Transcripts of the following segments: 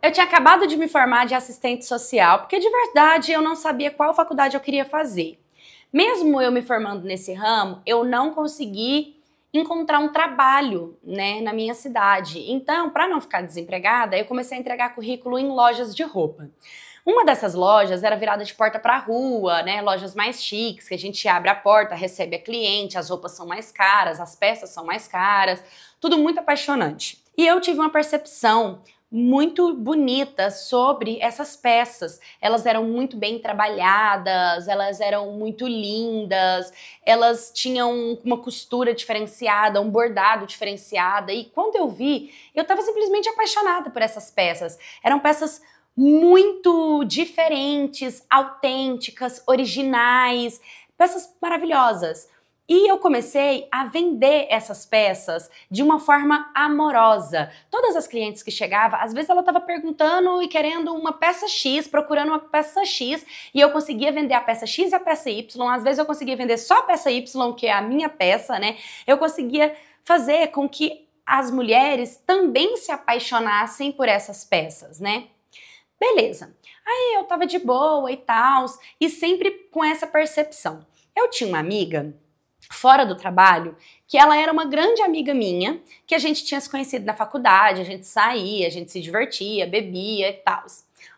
Eu tinha acabado de me formar de assistente social, porque de verdade eu não sabia qual faculdade eu queria fazer. Mesmo eu me formando nesse ramo, eu não consegui encontrar um trabalho, né, na minha cidade. Então, para não ficar desempregada, eu comecei a entregar currículo em lojas de roupa. Uma dessas lojas era virada de porta para rua, né? Lojas mais chiques, que a gente abre a porta, recebe a cliente, as roupas são mais caras, as peças são mais caras, tudo muito apaixonante. E eu tive uma percepção muito bonita sobre essas peças. Elas eram muito bem trabalhadas, elas eram muito lindas, elas tinham uma costura diferenciada, um bordado diferenciado. E quando eu vi, eu estava simplesmente apaixonada por essas peças. Eram peças muito diferentes, autênticas, originais, peças maravilhosas. E eu comecei a vender essas peças de uma forma amorosa. Todas as clientes que chegavam, às vezes ela estava perguntando e querendo uma peça X, procurando uma peça X, e eu conseguia vender a peça X e a peça Y. Às vezes eu conseguia vender só a peça Y, que é a minha peça, né? Eu conseguia fazer com que as mulheres também se apaixonassem por essas peças, né? Beleza. Aí eu tava de boa e tal, e sempre com essa percepção. Eu tinha uma amiga fora do trabalho, que ela era uma grande amiga minha, que a gente tinha se conhecido na faculdade, a gente saía, a gente se divertia, bebia e tal.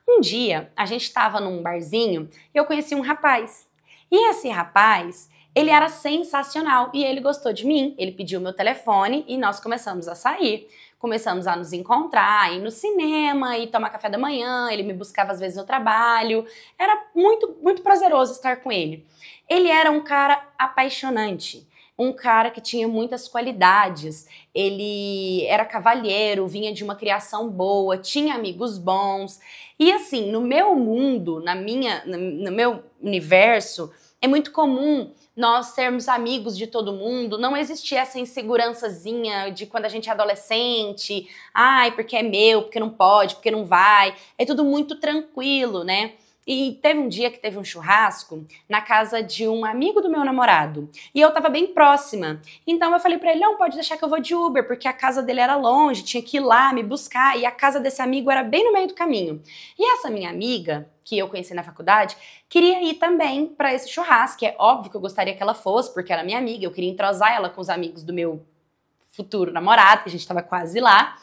Um dia, a gente estava num barzinho e eu conheci um rapaz. E esse rapaz, ele era sensacional e ele gostou de mim. Ele pediu meu telefone e nós começamos a sair. Começamos a nos encontrar, ir no cinema, ir tomar café da manhã. Ele me buscava às vezes no trabalho. Era muito, muito prazeroso estar com ele. Ele era um cara apaixonante um cara que tinha muitas qualidades. Ele era cavalheiro, vinha de uma criação boa, tinha amigos bons. E assim, no meu mundo, na minha, no meu universo, é muito comum nós sermos amigos de todo mundo, não existe essa insegurançazinha de quando a gente é adolescente, ai, porque é meu, porque não pode, porque não vai. É tudo muito tranquilo, né? E teve um dia que teve um churrasco na casa de um amigo do meu namorado. E eu tava bem próxima. Então eu falei para ele: não, pode deixar que eu vou de Uber, porque a casa dele era longe, tinha que ir lá me buscar. E a casa desse amigo era bem no meio do caminho. E essa minha amiga, que eu conheci na faculdade, queria ir também para esse churrasco. É óbvio que eu gostaria que ela fosse, porque ela é minha amiga. Eu queria entrosar ela com os amigos do meu futuro namorado, que a gente tava quase lá.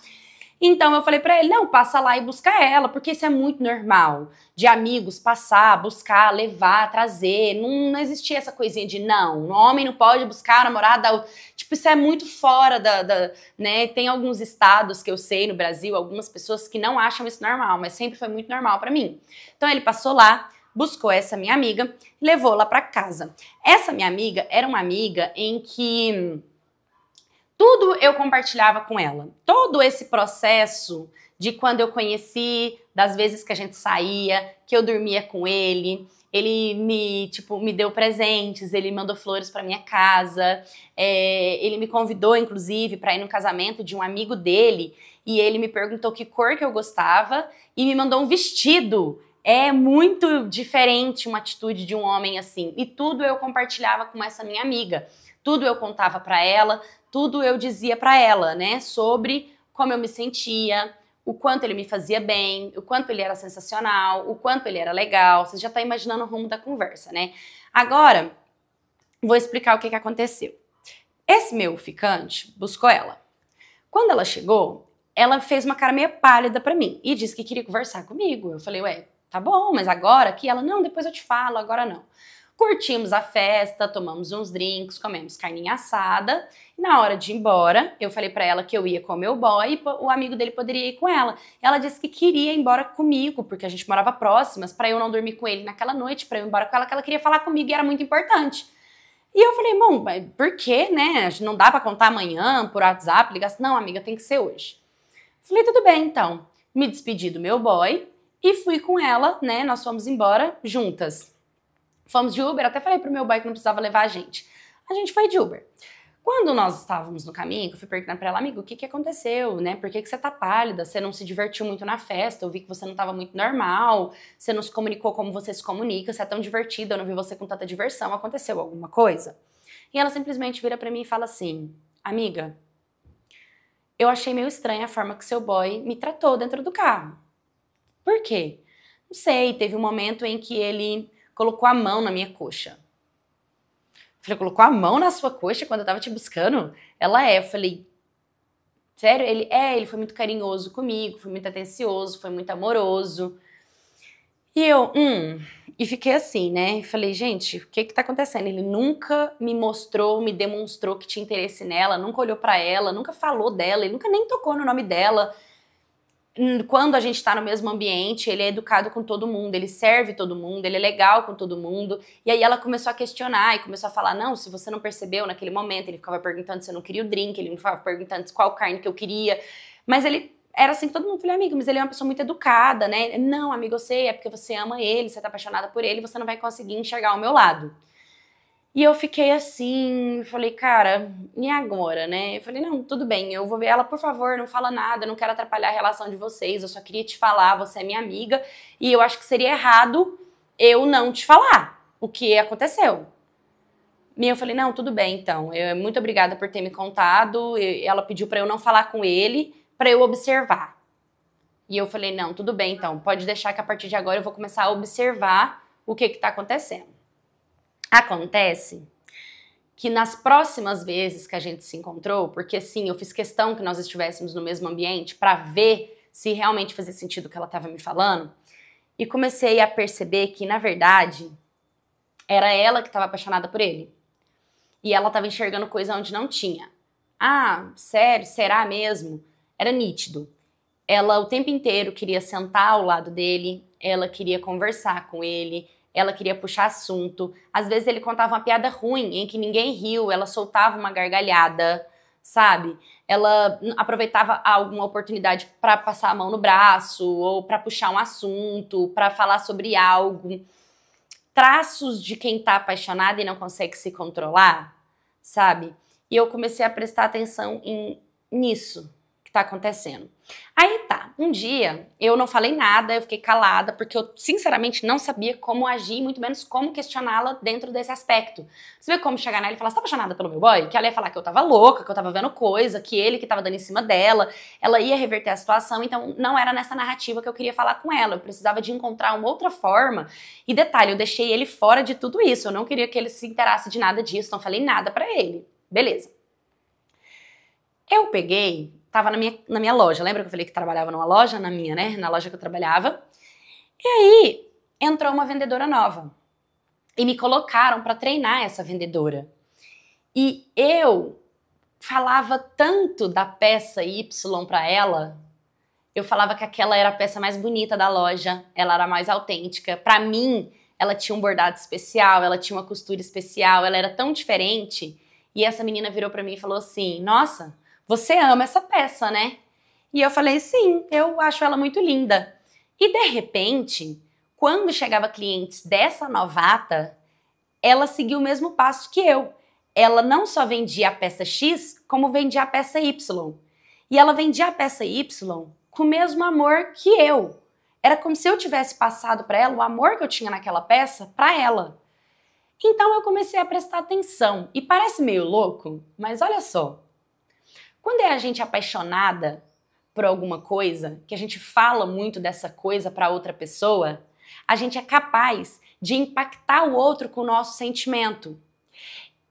Então eu falei para ele: não, passa lá e busca ela, porque isso é muito normal. De amigos passar, buscar, levar, trazer. Não, não existia essa coisinha de não, um homem não pode buscar a namorada. Tipo, isso é muito fora da, da. né? Tem alguns estados que eu sei no Brasil, algumas pessoas que não acham isso normal, mas sempre foi muito normal para mim. Então ele passou lá, buscou essa minha amiga, levou lá para casa. Essa minha amiga era uma amiga em que tudo eu compartilhava com ela. Todo esse processo de quando eu conheci, das vezes que a gente saía, que eu dormia com ele, ele me tipo me deu presentes, ele mandou flores para minha casa, é, ele me convidou inclusive para ir no casamento de um amigo dele e ele me perguntou que cor que eu gostava e me mandou um vestido. É muito diferente uma atitude de um homem assim. E tudo eu compartilhava com essa minha amiga. Tudo eu contava para ela, tudo eu dizia para ela, né, sobre como eu me sentia, o quanto ele me fazia bem, o quanto ele era sensacional, o quanto ele era legal. Você já está imaginando o rumo da conversa, né? Agora, vou explicar o que, que aconteceu. Esse meu ficante buscou ela. Quando ela chegou, ela fez uma cara meio pálida para mim e disse que queria conversar comigo. Eu falei, ué, tá bom, mas agora que ela, não, depois eu te falo, agora não. Curtimos a festa, tomamos uns drinks, comemos carninha assada. na hora de ir embora, eu falei para ela que eu ia com o meu boy e o amigo dele poderia ir com ela. Ela disse que queria ir embora comigo, porque a gente morava próximas, para eu não dormir com ele naquela noite, para eu ir embora com ela, que ela queria falar comigo e era muito importante. E eu falei, bom, por que, né? Não dá para contar amanhã por WhatsApp? ligar? assim, não, amiga, tem que ser hoje. Falei, tudo bem, então. Me despedi do meu boy e fui com ela, né? Nós fomos embora juntas. Fomos de Uber, até falei pro meu boy que não precisava levar a gente. A gente foi de Uber. Quando nós estávamos no caminho, eu fui perguntar para ela, amigo, o que, que aconteceu, né? Por que, que você tá pálida? Você não se divertiu muito na festa, eu vi que você não estava muito normal, você não se comunicou como você se comunica, você é tão divertida, eu não vi você com tanta diversão, aconteceu alguma coisa? E ela simplesmente vira para mim e fala assim, amiga, eu achei meio estranha a forma que seu boy me tratou dentro do carro. Por quê? Não sei, teve um momento em que ele colocou a mão na minha coxa. Eu falei, colocou a mão na sua coxa quando eu tava te buscando? Ela é. Eu falei, sério? Ele é, ele foi muito carinhoso comigo, foi muito atencioso, foi muito amoroso. E eu, hum, e fiquei assim, né? Falei, gente, o que que tá acontecendo? Ele nunca me mostrou, me demonstrou que tinha interesse nela, nunca olhou para ela, nunca falou dela, ele nunca nem tocou no nome dela quando a gente está no mesmo ambiente, ele é educado com todo mundo, ele serve todo mundo, ele é legal com todo mundo. E aí ela começou a questionar e começou a falar: não, se você não percebeu naquele momento, ele ficava perguntando se eu não queria o drink, ele me ficava perguntando qual carne que eu queria. Mas ele era assim que todo mundo falou, amigo, mas ele é uma pessoa muito educada, né? Não, amigo, eu sei, é porque você ama ele, você tá apaixonada por ele, você não vai conseguir enxergar o meu lado. E eu fiquei assim, falei, cara, e agora, né? Eu falei, não, tudo bem, eu vou ver ela, por favor, não fala nada, não quero atrapalhar a relação de vocês, eu só queria te falar, você é minha amiga, e eu acho que seria errado eu não te falar o que aconteceu. E eu falei, não, tudo bem, então, eu, muito obrigada por ter me contado, eu, ela pediu para eu não falar com ele, para eu observar. E eu falei, não, tudo bem, então, pode deixar que a partir de agora eu vou começar a observar o que que tá acontecendo. Acontece que nas próximas vezes que a gente se encontrou, porque sim, eu fiz questão que nós estivéssemos no mesmo ambiente para ver se realmente fazia sentido o que ela estava me falando, e comecei a perceber que, na verdade, era ela que estava apaixonada por ele. E ela estava enxergando coisa onde não tinha. Ah, sério? Será mesmo? Era nítido. Ela o tempo inteiro queria sentar ao lado dele, ela queria conversar com ele, ela queria puxar assunto. Às vezes ele contava uma piada ruim, em que ninguém riu, ela soltava uma gargalhada, sabe? Ela aproveitava alguma oportunidade para passar a mão no braço, ou para puxar um assunto, para falar sobre algo. Traços de quem tá apaixonado e não consegue se controlar, sabe? E eu comecei a prestar atenção em, nisso que tá acontecendo. Aí tá, um dia eu não falei nada, eu fiquei calada, porque eu sinceramente não sabia como agir, muito menos como questioná-la dentro desse aspecto. Você vê como chegar nela e falar, você tá apaixonada pelo meu boy? Que ela ia falar que eu tava louca, que eu tava vendo coisa, que ele que tava dando em cima dela, ela ia reverter a situação, então não era nessa narrativa que eu queria falar com ela, eu precisava de encontrar uma outra forma. E detalhe, eu deixei ele fora de tudo isso, eu não queria que ele se interasse de nada disso, não falei nada para ele. Beleza. Eu peguei tava na minha, na minha loja. Lembra que eu falei que trabalhava numa loja? Na minha, né? Na loja que eu trabalhava. E aí entrou uma vendedora nova. E me colocaram para treinar essa vendedora. E eu falava tanto da peça Y para ela. Eu falava que aquela era a peça mais bonita da loja, ela era mais autêntica. Para mim, ela tinha um bordado especial, ela tinha uma costura especial, ela era tão diferente. E essa menina virou para mim e falou assim: "Nossa, você ama essa peça, né? E eu falei: Sim, eu acho ela muito linda. E de repente, quando chegava clientes dessa novata, ela seguiu o mesmo passo que eu. Ela não só vendia a peça X, como vendia a peça Y. E ela vendia a peça Y com o mesmo amor que eu. Era como se eu tivesse passado para ela o amor que eu tinha naquela peça para ela. Então eu comecei a prestar atenção e parece meio louco, mas olha só. Quando é a gente apaixonada por alguma coisa, que a gente fala muito dessa coisa para outra pessoa, a gente é capaz de impactar o outro com o nosso sentimento.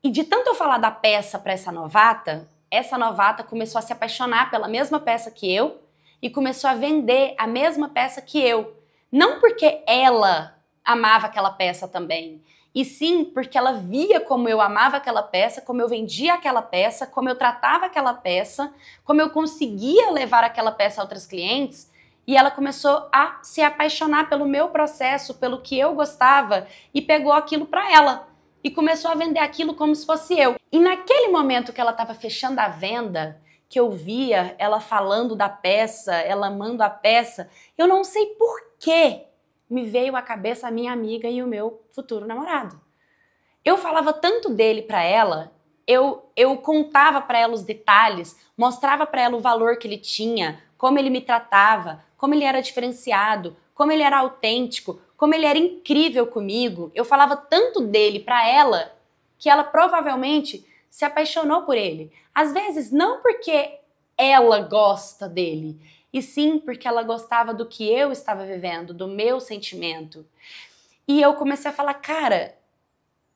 E de tanto eu falar da peça para essa novata, essa novata começou a se apaixonar pela mesma peça que eu e começou a vender a mesma peça que eu. Não porque ela amava aquela peça também, e sim porque ela via como eu amava aquela peça, como eu vendia aquela peça, como eu tratava aquela peça, como eu conseguia levar aquela peça a outros clientes. E ela começou a se apaixonar pelo meu processo, pelo que eu gostava e pegou aquilo para ela e começou a vender aquilo como se fosse eu. E naquele momento que ela estava fechando a venda, que eu via ela falando da peça, ela amando a peça, eu não sei por quê, me veio à cabeça a minha amiga e o meu futuro namorado. Eu falava tanto dele para ela, eu, eu contava para ela os detalhes, mostrava para ela o valor que ele tinha, como ele me tratava, como ele era diferenciado, como ele era autêntico, como ele era incrível comigo. Eu falava tanto dele para ela que ela provavelmente se apaixonou por ele. Às vezes, não porque ela gosta dele, e sim porque ela gostava do que eu estava vivendo, do meu sentimento. E eu comecei a falar, cara,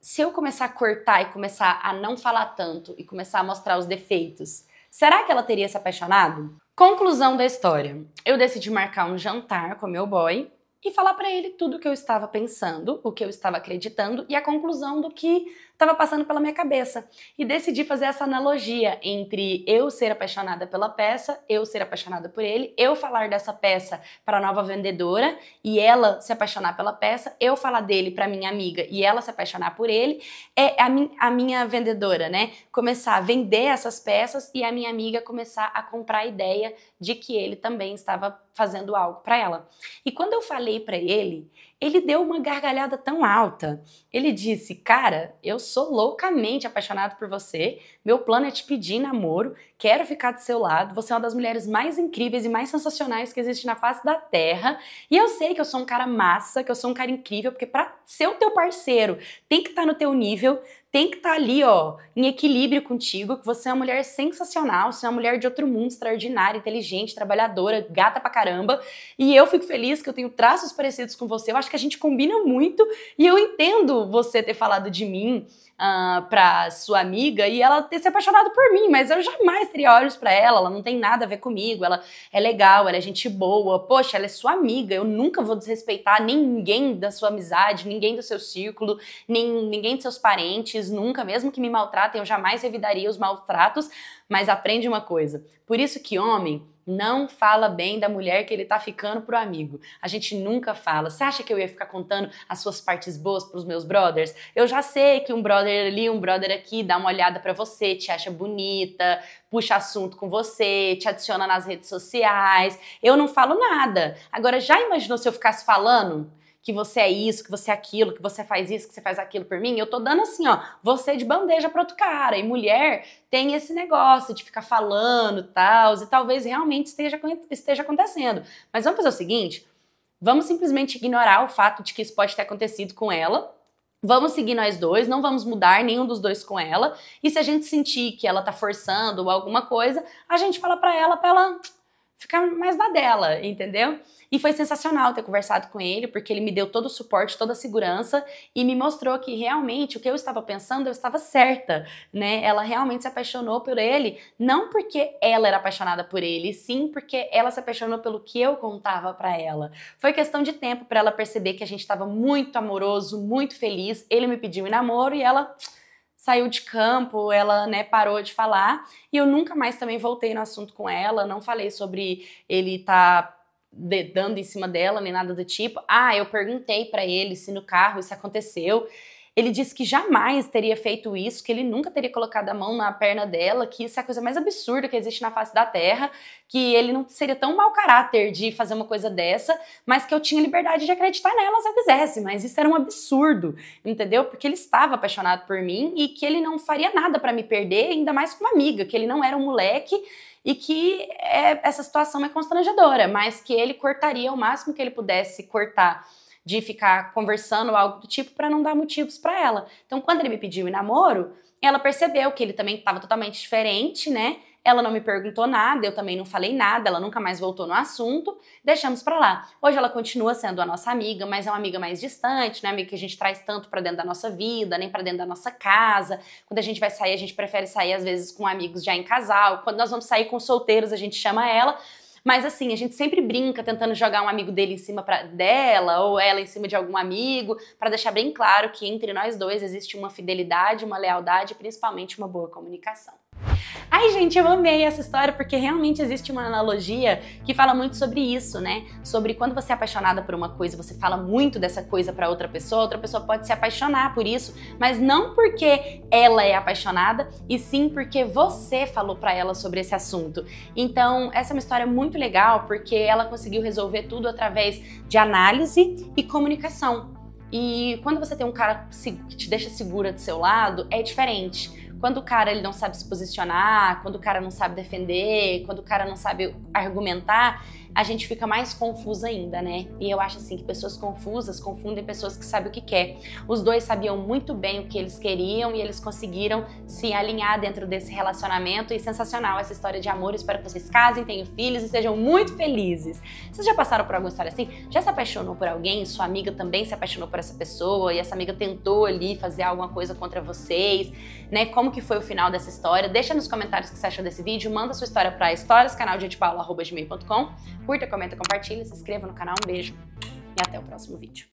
se eu começar a cortar e começar a não falar tanto e começar a mostrar os defeitos, será que ela teria se apaixonado? Conclusão da história. Eu decidi marcar um jantar com meu boy e falar para ele tudo o que eu estava pensando, o que eu estava acreditando e a conclusão do que estava passando pela minha cabeça. E decidi fazer essa analogia entre eu ser apaixonada pela peça, eu ser apaixonada por ele, eu falar dessa peça para a nova vendedora e ela se apaixonar pela peça, eu falar dele para minha amiga e ela se apaixonar por ele, é a, min a minha vendedora, né? Começar a vender essas peças e a minha amiga começar a comprar a ideia de que ele também estava fazendo algo para ela. E quando eu falei para ele, ele deu uma gargalhada tão alta. Ele disse: Cara, eu sou loucamente apaixonado por você, meu plano é te pedir namoro, quero ficar do seu lado, você é uma das mulheres mais incríveis e mais sensacionais que existe na face da Terra, e eu sei que eu sou um cara massa, que eu sou um cara incrível, porque para ser o teu parceiro tem que estar tá no teu nível, tem que estar tá ali, ó, em equilíbrio contigo, que você é uma mulher sensacional, você é uma mulher de outro mundo, extraordinária, inteligente, trabalhadora, gata pra caramba. E eu fico feliz que eu tenho traços parecidos com você. Eu acho que a gente combina muito e eu entendo você ter falado de mim uh, para sua amiga e ela ter se apaixonado por mim, mas eu jamais teria olhos para ela, ela não tem nada a ver comigo, ela é legal, ela é gente boa, poxa, ela é sua amiga, eu nunca vou desrespeitar ninguém da sua amizade, ninguém do seu círculo, nem, ninguém dos seus parentes, nunca, mesmo que me maltratem, eu jamais revidaria os maltratos, mas aprende uma coisa, por isso que homem não fala bem da mulher que ele tá ficando pro amigo. A gente nunca fala. Você acha que eu ia ficar contando as suas partes boas pros meus brothers? Eu já sei que um brother ali, um brother aqui dá uma olhada para você, te acha bonita, puxa assunto com você, te adiciona nas redes sociais. Eu não falo nada. Agora já imaginou se eu ficasse falando? que você é isso, que você é aquilo, que você faz isso, que você faz aquilo por mim. Eu tô dando assim, ó, você de bandeja para outro cara. E mulher tem esse negócio de ficar falando tal, e talvez realmente esteja, esteja acontecendo. Mas vamos fazer o seguinte: vamos simplesmente ignorar o fato de que isso pode ter acontecido com ela. Vamos seguir nós dois, não vamos mudar nenhum dos dois com ela. E se a gente sentir que ela tá forçando ou alguma coisa, a gente fala para ela, pra ela ficar mais na dela, entendeu? E foi sensacional ter conversado com ele, porque ele me deu todo o suporte, toda a segurança e me mostrou que realmente o que eu estava pensando, eu estava certa, né? Ela realmente se apaixonou por ele, não porque ela era apaixonada por ele, sim porque ela se apaixonou pelo que eu contava para ela. Foi questão de tempo para ela perceber que a gente estava muito amoroso, muito feliz. Ele me pediu em namoro e ela saiu de campo, ela né, parou de falar e eu nunca mais também voltei no assunto com ela, não falei sobre ele estar tá dando em cima dela nem nada do tipo. Ah, eu perguntei para ele se no carro isso aconteceu. Ele disse que jamais teria feito isso, que ele nunca teria colocado a mão na perna dela, que isso é a coisa mais absurda que existe na face da Terra, que ele não seria tão mau caráter de fazer uma coisa dessa, mas que eu tinha liberdade de acreditar nela se eu quisesse, mas isso era um absurdo, entendeu? Porque ele estava apaixonado por mim e que ele não faria nada para me perder, ainda mais com uma amiga, que ele não era um moleque e que é, essa situação é constrangedora, mas que ele cortaria o máximo que ele pudesse cortar de ficar conversando ou algo do tipo para não dar motivos para ela. Então, quando ele me pediu em namoro, ela percebeu que ele também estava totalmente diferente, né? Ela não me perguntou nada, eu também não falei nada, ela nunca mais voltou no assunto, deixamos para lá. Hoje ela continua sendo a nossa amiga, mas é uma amiga mais distante, não é amiga que a gente traz tanto para dentro da nossa vida, nem para dentro da nossa casa. Quando a gente vai sair, a gente prefere sair às vezes com amigos já em casal. Quando nós vamos sair com solteiros, a gente chama ela. Mas assim, a gente sempre brinca tentando jogar um amigo dele em cima pra, dela ou ela em cima de algum amigo, para deixar bem claro que entre nós dois existe uma fidelidade, uma lealdade e principalmente uma boa comunicação. Ai, gente, eu amei essa história porque realmente existe uma analogia que fala muito sobre isso, né? Sobre quando você é apaixonada por uma coisa, você fala muito dessa coisa para outra pessoa, outra pessoa pode se apaixonar por isso, mas não porque ela é apaixonada, e sim porque você falou para ela sobre esse assunto. Então, essa é uma história muito legal porque ela conseguiu resolver tudo através de análise e comunicação. E quando você tem um cara que te deixa segura do seu lado, é diferente quando o cara ele não sabe se posicionar, quando o cara não sabe defender, quando o cara não sabe argumentar, a gente fica mais confusa ainda, né? E eu acho assim que pessoas confusas confundem pessoas que sabem o que quer. Os dois sabiam muito bem o que eles queriam e eles conseguiram se alinhar dentro desse relacionamento. E sensacional essa história de amor. espero que vocês casem, tenham filhos e sejam muito felizes. Vocês já passaram por alguma história assim? Já se apaixonou por alguém? Sua amiga também se apaixonou por essa pessoa e essa amiga tentou ali fazer alguma coisa contra vocês, né? Como que foi o final dessa história? Deixa nos comentários o que você achou desse vídeo, manda sua história para historiascanaldiadepaula.com curta, comenta, compartilha, se inscreva no canal. Um beijo e até o próximo vídeo.